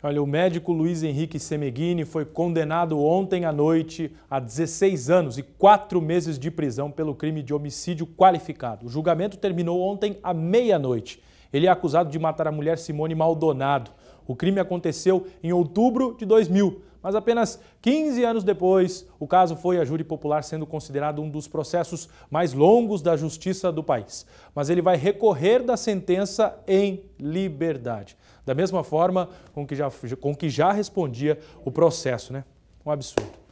Olha, o médico Luiz Henrique Semeghini foi condenado ontem à noite a 16 anos e 4 meses de prisão pelo crime de homicídio qualificado. O julgamento terminou ontem à meia-noite. Ele é acusado de matar a mulher Simone Maldonado. O crime aconteceu em outubro de 2000, mas apenas 15 anos depois, o caso foi a júri popular sendo considerado um dos processos mais longos da justiça do país. Mas ele vai recorrer da sentença em liberdade. Da mesma forma com que já, com que já respondia o processo, né? Um absurdo.